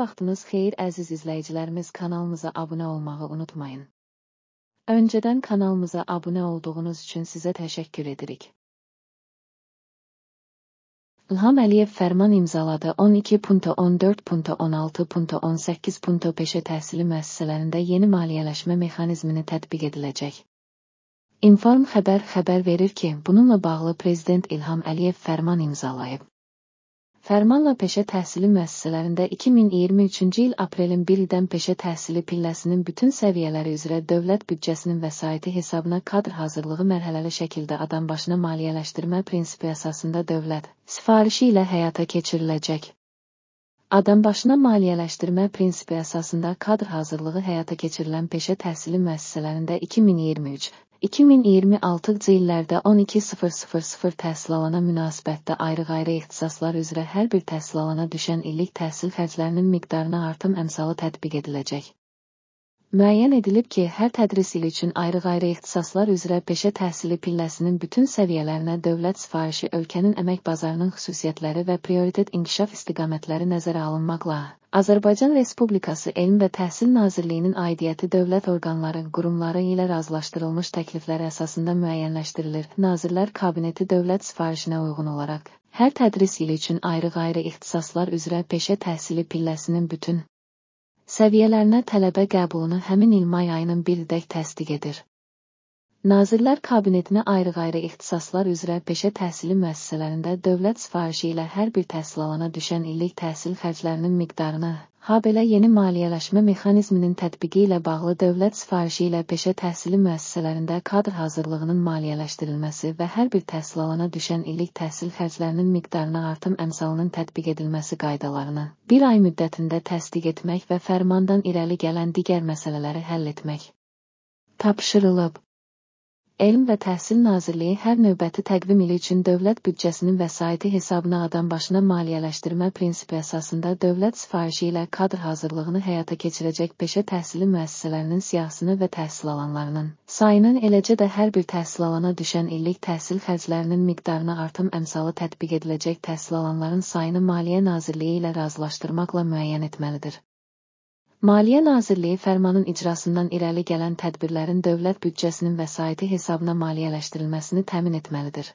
vaxtınız xeyir əziz izləyicilərimiz kanalımıza abunə olmağı unutmayın. Öncədən kanalımıza abunə olduğunuz üçün sizə təşəkkür edirik. İlham Əliyev fərman imzaladı 12.14.16.18. peşə təhsili müəssisələrində yeni maliyyələşmə mexanizmini tətbiq ediləcək. İnform xəbər xəbər verir ki, bununla bağlı Prezident İlham Əliyev fərman imzalayıb. Fərmanla peşə təhsili müəssisələrində 2023-cü il aprelin 1-dən peşə təhsili pilləsinin bütün səviyyələri üzrə dövlət büdcəsinin vəsaiti hesabına kadr hazırlığı mərhələli şəkildə adam başına maliyyələşdirmə prinsipi əsasında dövlət sifarişi ilə həyata keçiriləcək. Adam başına maliyyələşdirmə prinsipi əsasında kadr hazırlığı həyata keçirilən peşə təhsili müəssisələrində 2023 2026-cı illərdə 12.000 təhsil alana münasibətdə ayrı-ayrı ixtisaslar üzrə hər bir təhsil alana düşən illik təhsil xərclərinin miqdarına artım əmsalı tətbiq ediləcək. Müəyyən edilib ki, hər tədris ili üçün ayrı-ayrı ixtisaslar üzrə peşə təhsili pilləsinin bütün səviyyələrinə dövlət sifarişi ölkənin əmək bazarının xüsusiyyətləri və prioritet inkişaf istiqamətləri nəzərə alınmaqla, Azərbaycan Respublikası Elm və Təhsil Nazirliyinin aidiyyəti dövlət orqanları, qurumları ilə razılaşdırılmış təkliflər əsasında müəyyənləşdirilir. Nazirlər Kabineti dövlət sifarişinə uyğun olaraq hər tədris ili üçün ayrı-ayrı ixtisaslar üzrə peşə təhsili pilləsinin bütün səviyyələrinə tələbə qəbulunu həmin il may ayının 1-dək təsdiq edir. Nazirlər Kabinetinə ayrı-ayrı ixtisaslar üzrə peşə təhsili müəssisələrində dövlət sifarişi ilə hər bir təhsil alana düşən illik təhsil xərclərinin miqdarını Habelə yeni maliyyələşmə mexanizminin tətbiqi ilə bağlı dövlət sifarişi ilə peşə təhsili müəssisələrində kadr hazırlığının maliyyələşdirilməsi və hər bir təhsil alana düşən illik təhsil xərclərinin miqdarına artım əmsalının tətbiq edilməsi qaydalarını bir ay müddətində təsdiq etmək və fərmandan irəli gələn digər məsələləri həll etmək tapşırılıb. Elm və Təhsil Nazirliyi hər növbəti təqvim ili üçün dövlət büdcəsinin vəsaiti hesabına adam başına maliyyələşdirmə prinsipi əsasında dövlət sifarişi ilə kadr hazırlığını həyata keçirəcək peşə təhsili müəssisələrinin siyahısını və təhsil alanlarının sayının eləcə də hər bir təhsil alana düşən illik təhsil xərclərinin miqdarına artım əmsalı tətbiq ediləcək təhsil alanların sayını Maliyyə Nazirliyi ilə razılaşdırmaqla müəyyən etməlidir. Maliyyə Nazirliyi fərmanın icrasından irəli gələn tədbirlərin dövlət büdcəsinin vəsaiti hesabına maliyyələşdirilməsini təmin etməlidir.